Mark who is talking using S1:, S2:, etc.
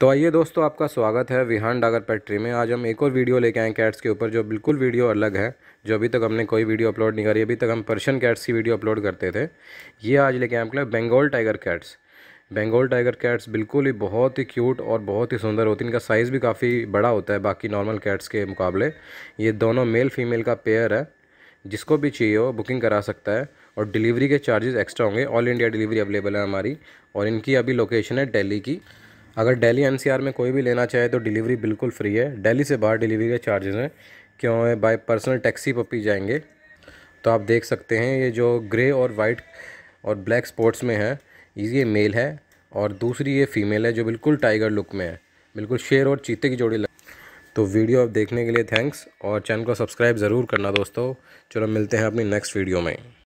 S1: तो आइए दोस्तों आपका स्वागत है विहान डागर पेट्री में आज हम एक और वीडियो लेके आए कैट्स के ऊपर जो बिल्कुल वीडियो अलग है जो अभी तक हमने कोई वीडियो अपलोड नहीं करी अभी तक हम पर्शियन कैट्स की वीडियो अपलोड करते थे ये आज लेके आए आपके Bengal tiger cats Bengal tiger cats बिल्कुल ही बहुत ही क्यूट और बहुत ही सुंदर होती है इनका साइज़ भी काफ़ी बड़ा होता है बाकी नॉर्मल कैट्स के मुकाबले ये दोनों मेल फीमेल का पेयर है जिसको भी चाहिए हो बुकिंग करा सकता है और डिलीवरी के चार्जेस एक्स्ट्रा होंगे ऑल इंडिया डिलीवरी अवेलेबल है हमारी और इनकी अभी लोकेशन है दिल्ली की अगर डेली एन में कोई भी लेना चाहे तो डिलीवरी बिल्कुल फ्री है डेली से बाहर डिलीवरी के चार्जेस हैं क्यों बाई पर्सनल टैक्सी पपी जाएंगे तो आप देख सकते हैं ये जो ग्रे और वाइट और ब्लैक स्पॉट्स में है ये मेल है और दूसरी ये फीमेल है जो बिल्कुल टाइगर लुक में है बिल्कुल शेर और चीते की जोड़ी लग तो वीडियो आप देखने के लिए थैंक्स और चैनल को सब्सक्राइब ज़रूर करना दोस्तों चलो मिलते हैं अपनी नेक्स्ट वीडियो में